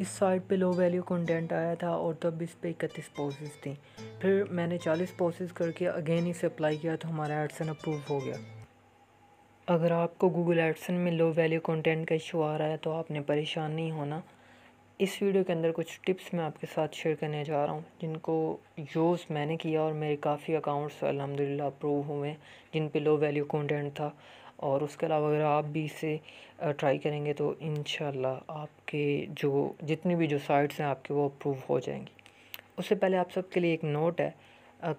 इस साइट पे लो value content आया था और तब इस पर इकतीस पोसेज थी फिर मैंने चालीस पोसेज़ करके अगेन इसे अप्लाई किया तो हमारा एडसन अप्रूव हो गया अगर आपको गूगल एडसन में लो वैल्यू कंटेंट का इशू आ रहा है तो आपने परेशान नहीं होना इस वीडियो के अंदर कुछ टिप्स मैं आपके साथ शेयर करने जा रहा हूँ जिनको यूज़ मैंने किया और मेरे काफ़ी अकाउंट्स अलहमदिल्ला अप्रूव हुए जिन पे लो वैल्यू कंटेंट था और उसके अलावा अगर आप भी इसे ट्राई करेंगे तो इन आपके जो जितनी भी जो साइट्स हैं आपके वो अप्रूव हो जाएंगी उससे पहले आप सबके लिए एक नोट है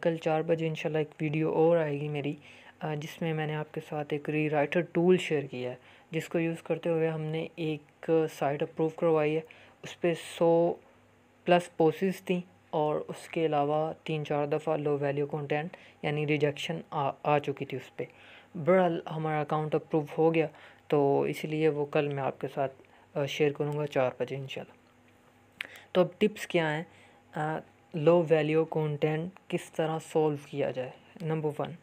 कल चार बजे इंशाल्लाह एक वीडियो और आएगी मेरी जिसमें मैंने आपके साथ एक री राइटर टूल शेयर किया है जिसको यूज़ करते हुए हमने एक साइट अप्रूव करवाई है उस पर सौ प्लस पोसेस थी और उसके अलावा तीन चार दफ़ा लो वैल्यू कंटेंट यानी रिजेक्शन आ, आ चुकी थी उस पर बड़ा हमारा अकाउंट अप्रूव हो गया तो इसलिए वो कल मैं आपके साथ शेयर करूँगा चार बजे इंशाल्लाह तो अब टिप्स क्या हैं लो वैल्यू कंटेंट किस तरह सॉल्व किया जाए नंबर वन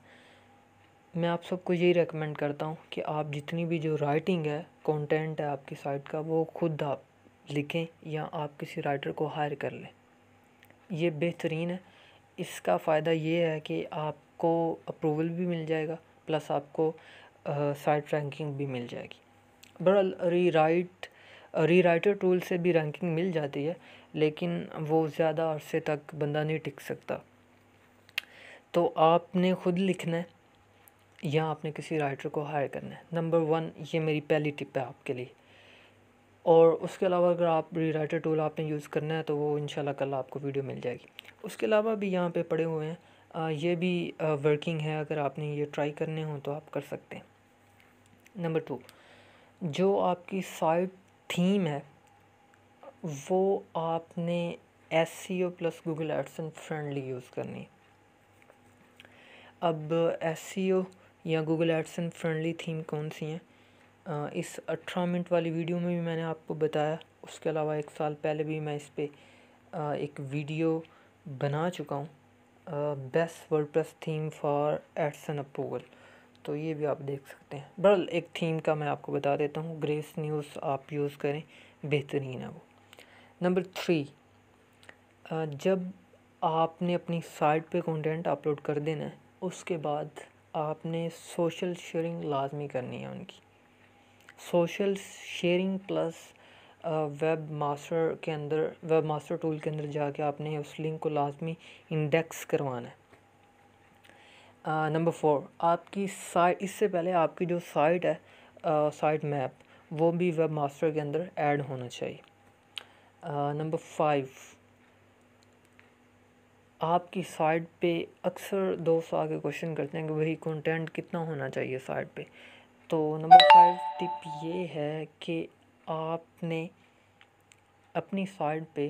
मैं आप सबको यही रेकमेंड करता हूँ कि आप जितनी भी जो राइटिंग है कंटेंट है आपकी साइट का वो खुद आप लिखें या आप किसी राइटर को हायर कर लें ये बेहतरीन है इसका फ़ायदा ये है कि आपको अप्रूवल भी मिल जाएगा प्लस आपको साइट रैंकिंग भी मिल जाएगी री राइट री राइटर टूल से भी रैंकिंग मिल जाती है लेकिन वो ज़्यादा अरसे तक बंदा नहीं टिक सकता तो आपने ख़ुद लिखना है या आपने किसी राइटर को हायर करना है नंबर वन ये मेरी पहली टिप है आपके लिए और उसके अलावा अगर आप रीराइटर टूल आपने यूज़ करना है तो वो इन कल आपको वीडियो मिल जाएगी उसके अलावा भी यहाँ पे पड़े हुए हैं ये भी वर्किंग है अगर आपने ये ट्राई करने हो तो आप कर सकते हैं नंबर टू जो आपकी साइट थीम है वो आपने S C O plus Google AdSense friendly use करनी अब एस सी ओ या गूगल एडसन फ्रेंडली थीम कौन सी हैं इस अठारह मिनट वाली वीडियो में भी मैंने आपको बताया उसके अलावा एक साल पहले भी मैं इस पर एक वीडियो बना चुका हूँ best WordPress theme for and approval तो ये भी आप देख सकते हैं बरल एक थीम का मैं आपको बता देता हूँ ग्रेस न्यूज़ आप यूज़ करें बेहतरीन है वो नंबर थ्री जब आपने अपनी साइट पे कंटेंट अपलोड कर देना है उसके बाद आपने सोशल शेयरिंग लाजमी करनी है उनकी social sharing plus web master के अंदर वेब मास्टर टूल के अंदर जाके आपने उस लिंक को लाजमी इंडेक्स करवाना है नंबर फोर आपकी साइट इससे पहले आपकी जो साइट है साइट uh, मैप वो भी वेब मास्टर के अंदर ऐड होना चाहिए नंबर uh, फाइव आपकी साइट पे अक्सर दोस्त आके क्वेश्चन करते हैं कि भाई कंटेंट कितना होना चाहिए साइट पे तो नंबर फाइव टिप ये है कि आपने अपनी साइड पे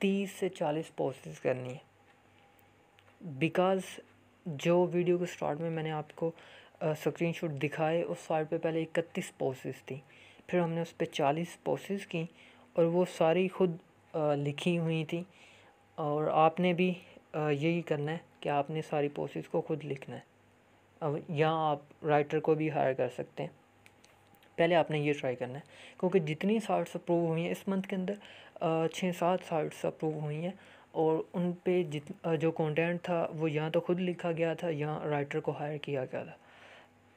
तीस से चालीस पोस्ट करनी है बिकॉज़ जो वीडियो के स्टार्ट में मैंने आपको स्क्रीन शॉट दिखाए उस साइड पे पहले इकतीस पोसेस थी फिर हमने उस पर चालीस पोस्ट की और वो सारी खुद लिखी हुई थी और आपने भी यही करना है कि आपने सारी पोस्ट को खुद लिखना है अब यहाँ आप राइटर को भी हायर कर सकते हैं पहले आपने ये ट्राई करना है क्योंकि जितनी साइट्स अप्रूव हुई हैं इस मंथ के अंदर छः सात साइट्स अप्रूव हुई हैं और उन पे जित जो कंटेंट था वो यहाँ तो खुद लिखा गया था यहाँ राइटर को हायर किया गया था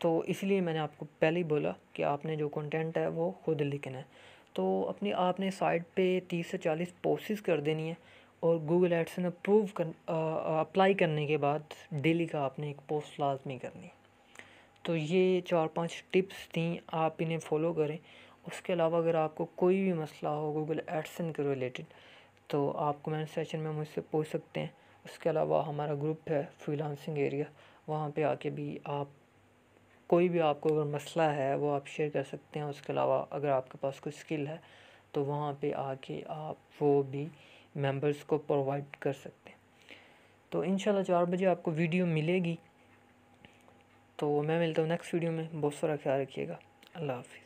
तो इसलिए मैंने आपको पहले ही बोला कि आपने जो कंटेंट है वो खुद लिखना है तो अपनी आपने साइट पे तीस से चालीस पोस्ट कर देनी है और गूगल एड्स में अप्रूव कर अप्लाई करने के बाद डेली का आपने एक पोस्ट लाजमी करनी तो ये चार पांच टिप्स थी आप इन्हें फॉलो करें उसके अलावा अगर आपको कोई भी मसला हो गूगल एडसन के रिलेटेड तो आप कमेंट सेक्शन में मुझसे पूछ सकते हैं उसके अलावा हमारा ग्रुप है फ्रीलांसिंग एरिया वहाँ पे आके भी आप कोई भी आपको अगर मसला है वो आप शेयर कर सकते हैं उसके अलावा अगर आपके पास कोई स्किल है तो वहाँ पे आके आप वो भी मेंबर्स को प्रोवाइड कर सकते हैं तो इन चार बजे आपको वीडियो मिलेगी तो मैं मिलता हूँ नेक्स्ट वीडियो में बहुत सारा ख्याल रखिएगा अल्लाह हाफ़ि